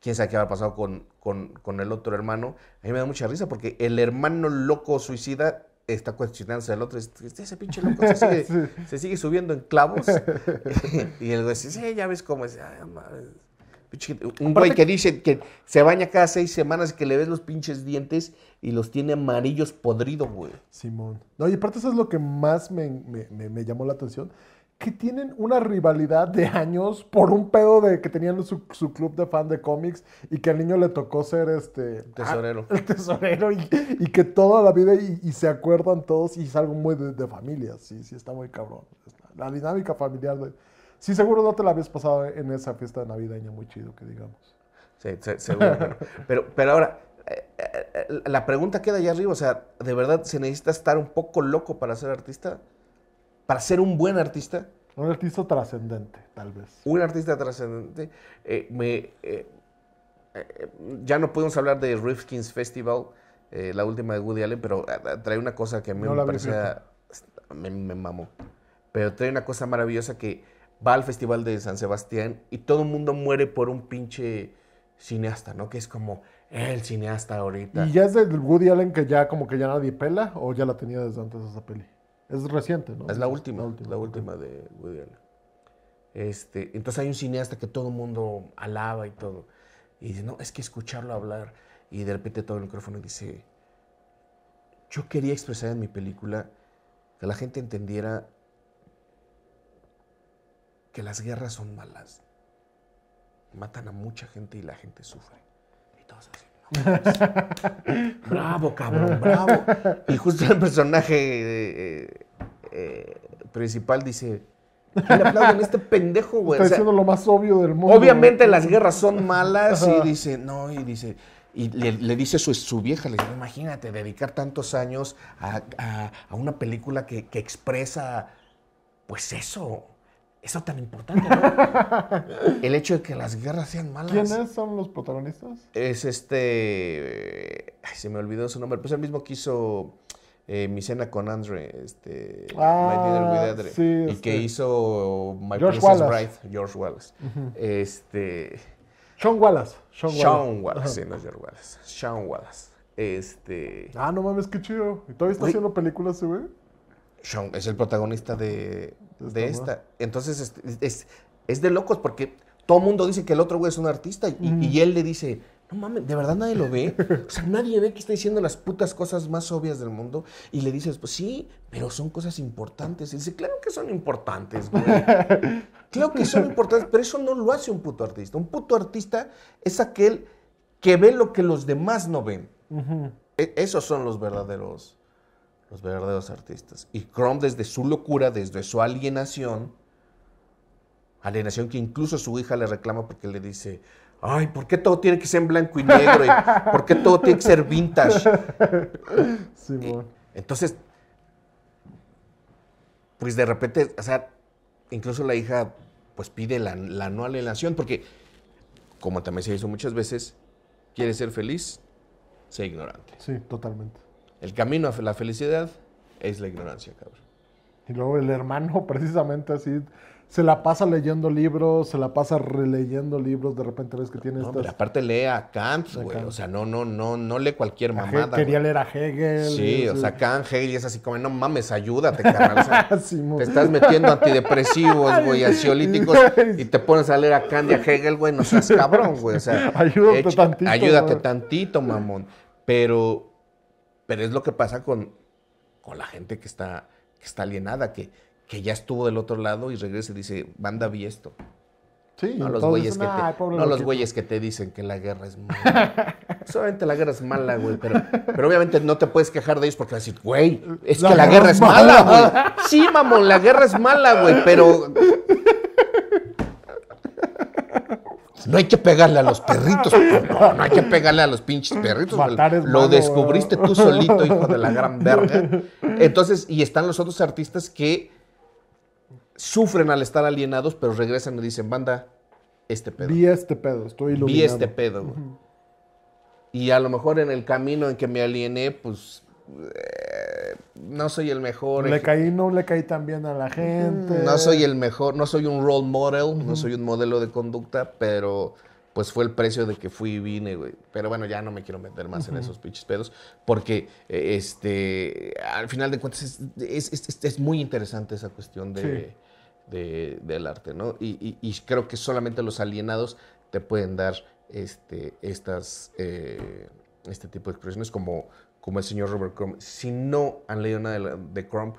[SPEAKER 1] Quién sabe qué habrá pasado con, con, con, el otro hermano. A mí me da mucha risa porque el hermano loco suicida está cuestionándose al otro. Este, este, ese pinche loco se sigue, se sigue subiendo en clavos. y él dice, sí, ya ves cómo es. Ay, ah, madre un güey que dice que se baña cada seis semanas y que le ves los pinches dientes y los tiene amarillos podrido, güey. Simón. No, y aparte eso es lo que
[SPEAKER 2] más me, llamó la atención. Que tienen una rivalidad de años por un pedo de que tenían su, su club de fan de cómics y que al niño le tocó ser este... Tesorero. el tesorero y, que toda la vida y, se acuerdan todos y es algo muy de, de familia. Sí, sí, está muy cabrón. La dinámica familiar de Sí, seguro no te la habías pasado en
[SPEAKER 1] esa fiesta navideña muy chido, que digamos. Sí, seguro. pero, pero, ahora, eh, eh, eh, la pregunta queda allá arriba. O sea, ¿de verdad se necesita estar un poco loco para ser artista? ¿Para ser un buen artista? Un artista trascendente, tal vez. Un artista trascendente. me, ya no pudimos hablar de Rifkin's Festival, la última de Woody Allen, pero trae una cosa que a mí me parecía... Me, me mamó. Pero trae una cosa maravillosa que va al Festival de San Sebastián y todo el mundo muere por un pinche cineasta, ¿no? Que es como el cineasta ahorita. ¿Y ya
[SPEAKER 2] es de Woody Allen que ya como que ya nadie pela o ya la tenía desde antes esa peli? Es reciente, ¿no? Es la
[SPEAKER 1] última, la última, de Woody Allen. Este, entonces hay un cineasta que todo el mundo alaba y todo. Y dice, no, es que escucharlo hablar. Y de repente todo el micrófono dice, yo quería expresar en mi película que la gente entendiera que las guerras son malas. Matan a mucha gente y la gente sufre. Y todos
[SPEAKER 2] así. bravo, cabrón, bravo. Y justo el
[SPEAKER 1] personaje eh, eh, principal dice, le aplauden a este pendejo, güey? Está lo
[SPEAKER 2] más obvio del
[SPEAKER 1] mundo. Obviamente las guerras son malas y dice, no, y dice, y le, dice su, su, vieja, le dice, imagínate, dedicar tantos años a, una película que, que, expresa, pues eso. Eso tan importante, ¿no? el hecho de que las guerras sean malas. ¿Quiénes son los protagonistas? Es este. Eh, ay, se me olvidó su nombre. Pues el mismo que hizo eh, Mi cena con Andre. Este, ah, Y este. que hizo My Princess Wallace. George Wallace. Este. Sean Wallace. Sean Wallace. Sean Wallace, sí, no es George Wallace. Sean Wallace. Este. Ah, no mames, qué chido. ¿Y todavía está haciendo
[SPEAKER 2] películas, güey?
[SPEAKER 1] Sean es el protagonista de, esta. Entonces este, es, es, de locos porque todo mundo dice que el otro güey es un artista y, él le dice, no mames, de verdad nadie lo ve. O sea, nadie ve que está diciendo las putas cosas más obvias del mundo. Y le dices, pues sí, pero son cosas importantes. Y dice, claro que son importantes, güey. Claro que son importantes, pero eso no lo hace un puto artista. Un puto artista es aquel que ve lo que los demás no ven. E, esos son los verdaderos los verdaderos artistas. Y Chrome desde su locura, desde su alienación, alienación que incluso su hija le reclama porque le dice, ay, ¿por qué todo tiene que ser en blanco y negro? ¿Por qué todo tiene que ser vintage? entonces, pues de repente, o sea, incluso la hija pues pide la, no alienación porque, como también se hizo muchas veces, quiere ser feliz, sea ignorante.
[SPEAKER 2] Sí, totalmente.
[SPEAKER 1] El camino a la felicidad es la ignorancia, cabrón.
[SPEAKER 2] Y luego el hermano, precisamente así, se la pasa leyendo libros, se la pasa releyendo libros, de repente ves que tiene no, Pero
[SPEAKER 1] aparte lee a Kant, güey, o sea, no, no, no, no lee cualquier mamada. Quería
[SPEAKER 2] leer a Hegel. Sí, o sea,
[SPEAKER 1] Kant, Hegel, y es así como, no mames, ayúdate, carnal. O sea, te estás metiendo antidepresivos, güey, ansiolíticos, y te pones a leer a Kant y a Hegel, güey, no seas cabrón, güey, o sea... Ayúdate tantito. Ayúdate tantito, mamón. Pero pero es lo que pasa con, con la gente que está, que está alienada, que, que ya estuvo del otro lado y regresa y dice, banda, vi esto. Sí, no los güeyes que, te, dicen que la guerra es mala. Solamente la guerra es mala, güey, pero, pero obviamente no te puedes quejar de ellos porque vas a decir, güey, es que la guerra es mala, güey. Sí, mamón, la guerra es mala, güey, pero no hay que pegarle a los perritos. No, hay que pegarle a los pinches perritos. lo descubriste tú solito, hijo de la gran verga. Entonces, y están los otros artistas que sufren al estar alienados, pero regresan y dicen, banda, este pedo. Vi
[SPEAKER 2] este pedo, estoy loco. Vi este pedo.
[SPEAKER 1] Y a lo mejor en el camino en que me aliené, pues no soy el mejor. Le caí,
[SPEAKER 2] no le caí tan bien a la gente. No soy
[SPEAKER 1] el mejor, no soy un role model, no soy un modelo de conducta, pero pues fue el precio de que fui y vine, Pero bueno, ya no me quiero meter más en esos pinches pedos, porque eh, este, al final de cuentas es, es, muy interesante esa cuestión de, del arte, ¿no? Y, creo que solamente los alienados te pueden dar este, estas, eh, este tipo de expresiones como como el señor Robert Crumb. Si no han leído nada de, Crump,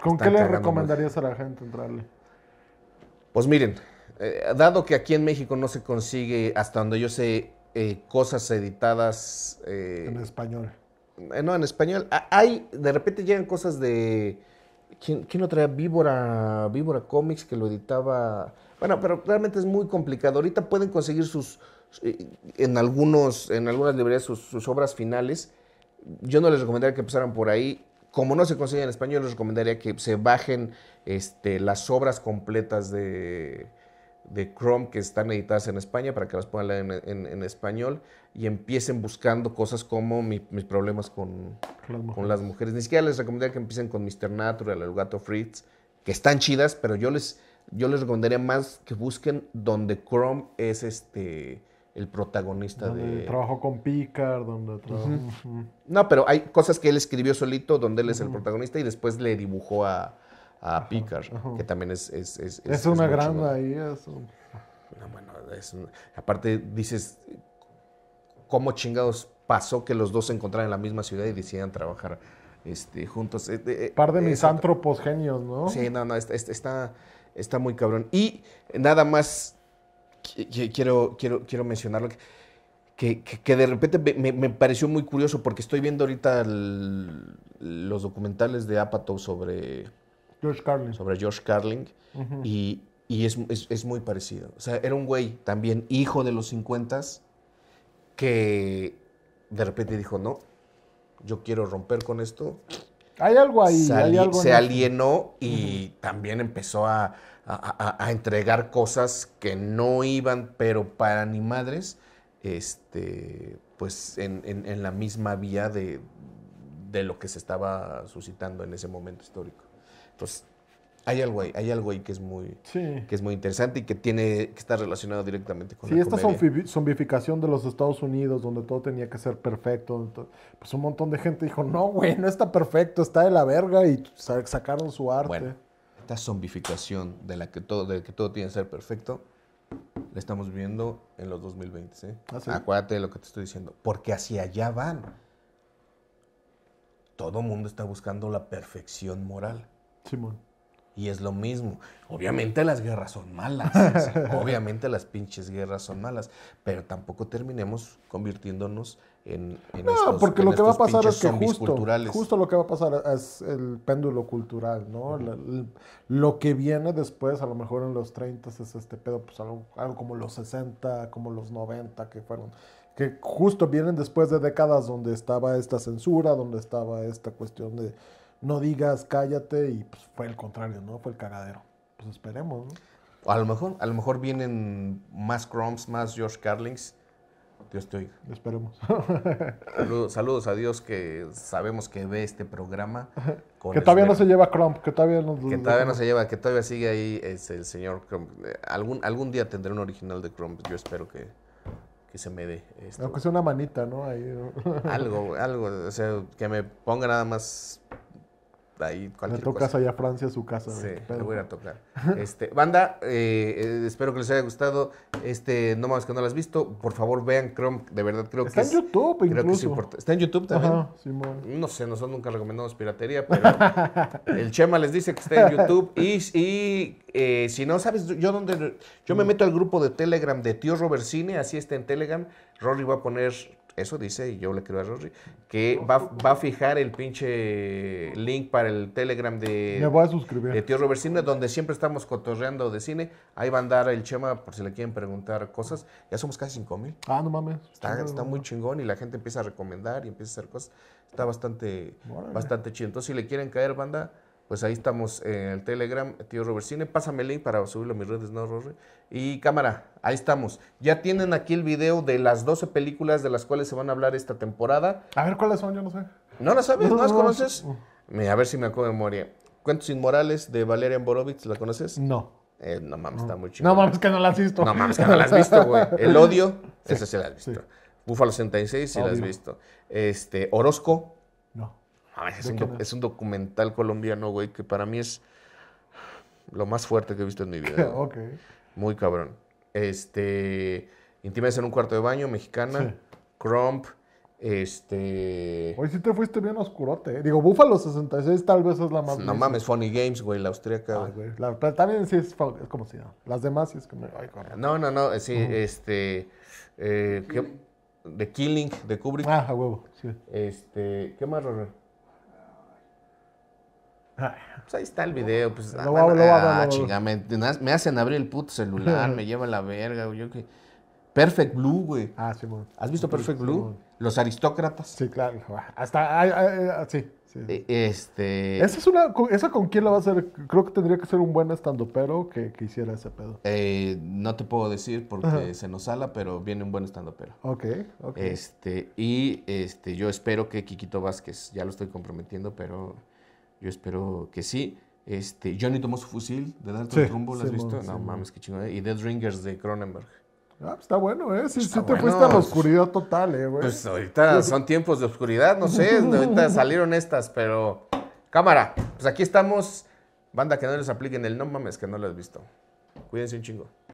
[SPEAKER 1] ¿con qué le recomendarías
[SPEAKER 2] a la gente entrarle?
[SPEAKER 1] Pues miren, eh, dado que aquí en México no se consigue, hasta donde yo sé, eh, cosas editadas. Eh, en español. no, en español. Hay, de repente llegan cosas de. ¿Quién, lo traía? Víbora, Víbora Comics, que lo editaba. Bueno, pero realmente es muy complicado. Ahorita pueden conseguir sus en algunos en algunas librerías sus obras finales yo no les recomendaría que empezaran por ahí. Como no se consigue en español, les recomendaría que se bajen este, las obras completas de, de Chrome que están editadas en España para que las puedan leer en, español y empiecen buscando cosas como mis problemas con las, con las, mujeres. Ni siquiera les recomendaría que empiecen con Mr. Natural, El Gato Fritz, que están chidas, pero yo les, yo les recomendaría más que busquen donde Chrome es este el protagonista de...
[SPEAKER 2] Trabajó con Picard, donde
[SPEAKER 1] No, pero hay cosas que él escribió solito, donde él es el protagonista y después le dibujó a, a Picard, que también es... Es, una gran ahí, No, bueno, es aparte dices, ¿cómo chingados pasó que los dos se encontraran en la misma ciudad y decidieran trabajar este, juntos? Eh, eh, Par de mis genios, ¿no? Sí, no, no, está, está muy cabrón. Y nada más quiero, quiero, quiero mencionarlo, que, de repente me, pareció muy curioso porque estoy viendo ahorita los documentales de Apatow sobre George Carling Sobre George y, es, es, muy parecido. O sea, era un güey también hijo de los 50 que de repente dijo, no, yo quiero romper con esto
[SPEAKER 2] hay algo ahí. Se, se
[SPEAKER 1] alienó y también empezó a, entregar cosas que no iban, pero para ni madres, este, pues en, la misma vía de, de lo que se estaba suscitando en ese momento histórico. Entonces, hay algo ahí, hay algo ahí que es muy, que es muy interesante y que tiene, que está relacionado directamente con sí, esta
[SPEAKER 2] zombificación de los Estados Unidos, donde todo tenía que ser perfecto, pues un montón de gente dijo, no, güey, no está perfecto, está de la verga y sacaron su
[SPEAKER 1] arte. esta zombificación de la que todo, que todo tiene que ser perfecto, la estamos viendo en los 2020, ¿eh? Ah, Acuérdate de lo que te estoy diciendo, porque hacia allá van. Todo mundo está buscando la perfección moral. Simón. Y es lo mismo. Obviamente las guerras son malas. Obviamente las pinches guerras son malas. Pero tampoco terminemos convirtiéndonos en, no, porque lo que va a pasar es que justo, justo,
[SPEAKER 2] lo que va a pasar es el péndulo cultural, ¿no? lo, que viene después, a lo mejor en los 30 es este pedo, pues algo, algo, como los 60, como los 90, que fueron, que justo vienen después de décadas donde estaba esta censura, donde estaba esta cuestión de no digas cállate y pues fue el contrario, ¿no? Fue el cagadero. Pues esperemos, ¿no?
[SPEAKER 1] A lo mejor, a lo mejor vienen más Crumbs, más George Carlings. Dios te Esperemos. Saludos, a Dios que sabemos que ve este programa. que todavía no
[SPEAKER 2] se lleva Crump, que todavía no, que todavía no se
[SPEAKER 1] lleva, que todavía sigue ahí es el señor Crump. Eh, algún, día tendré un original de Crump, yo espero que, se me dé. Esto. Aunque sea una
[SPEAKER 2] manita, ¿no? ¿no? Algo,
[SPEAKER 1] algo, o sea, que me ponga nada más ahí cualquier Le tocas allá a Francia
[SPEAKER 2] su casa. Sí, le voy a, tocar.
[SPEAKER 1] Este, banda, eh, eh, espero que les haya gustado. Este, no mames que no lo has visto. Por favor, vean Chrome. De verdad, creo que. Está en YouTube, incluso. Está en YouTube también. No sé, nosotros nunca recomendamos piratería, pero el Chema les dice que está en YouTube. Y, y eh, si no sabes, yo Yo me mm. meto al grupo de Telegram de Tío Robert Cine, así está en Telegram. Rory va a poner eso dice, y yo le creo a Rory, que va, a fijar el pinche link para el Telegram de, Me voy suscribir. de Tío Robert Cine, donde siempre estamos cotorreando de cine. Ahí va a andar el Chema por si le quieren preguntar cosas. Ya somos casi 5 mil. Ah, no mames. Está, muy chingón y la gente empieza a recomendar y empieza a hacer cosas. Está bastante, bastante chido. Entonces, si le quieren caer, banda pues ahí estamos en el Telegram, tío Robert Cine. Pásame el link para subirlo a mis redes, ¿no, Robert? Y cámara, ahí estamos. Ya tienen aquí el video de las 12 películas de las cuales se van a hablar esta temporada. A ver, ¿cuáles son? Yo no sé. ¿No las sabes? ¿No, las conoces? a ver si me acuerdo de memoria. Cuentos Inmorales de Valeria Borovitz, ¿la conoces? No. Eh, no mames, está muy chido. No mames que no la has visto. No mames que no la has visto, güey. El Odio, esa sí la has visto. Búfalo 66 sí la has visto. Este, Orozco, es un, documental colombiano, güey, que para mí es lo más fuerte que he visto en mi vida. Muy cabrón. Este. Intimes en un cuarto de baño, mexicana. Crump. Este.
[SPEAKER 2] Hoy sí te fuiste bien oscurote. ¿eh? Digo, Búfalo 66 tal vez es la más. No mames,
[SPEAKER 1] Funny Games, güey, la austríaca. Ah, güey.
[SPEAKER 2] La, también sí es, como si no. Las demás sí es como. Ay,
[SPEAKER 1] no, no, no. Eh, sí, este. The eh, Killing de Kubrick. Ah, a huevo, sí. Este. ¿Qué más, Robert? Pues ahí está el video, pues. Lo lo me, hacen abrir el puto celular, me lleva la verga, que... Perfect Blue, güey. Ah, sí, bueno. ¿Has visto Perfect Blue? Los aristócratas. Sí, claro. Ah, hasta. Ah, ah, sí, e, Este. Esa
[SPEAKER 2] es una. ¿Esa con quién la va a hacer? Creo que tendría que ser un buen estandopero que, que hiciera ese pedo.
[SPEAKER 1] Eh, no te puedo decir porque se nos sala, pero viene un buen pero. Ok, ok. Este. Y este, yo espero que Kikito Vázquez, ya lo estoy comprometiendo, pero yo espero que sí. Este, Johnny tomó su fusil del alto sí, ¿lo has visto? no mames, qué chingón. ¿eh? Y Dead Ringers de Cronenberg. Ah,
[SPEAKER 2] pues está bueno, ¿eh? Sí, te bueno. fuiste a la oscuridad total, ¿eh, güey? Pues ahorita
[SPEAKER 1] son tiempos de oscuridad, no sé. Ahorita salieron estas, pero. Cámara, pues aquí estamos. Banda, que no les apliquen el no mames que no lo has visto. Cuídense un chingo.